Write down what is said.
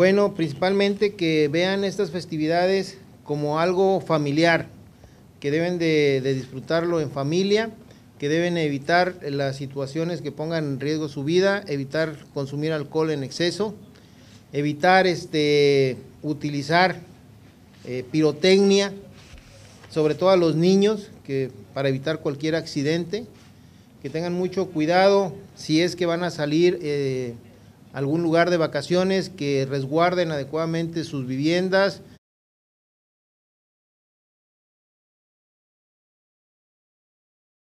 Bueno, principalmente que vean estas festividades como algo familiar, que deben de, disfrutarlo en familia, que deben evitar las situaciones que pongan en riesgo su vida, evitar consumir alcohol en exceso, evitar este, utilizar eh, pirotecnia, sobre todo a los niños, que, para evitar cualquier accidente, que tengan mucho cuidado si es que van a salir eh, algún lugar de vacaciones, que resguarden adecuadamente sus viviendas,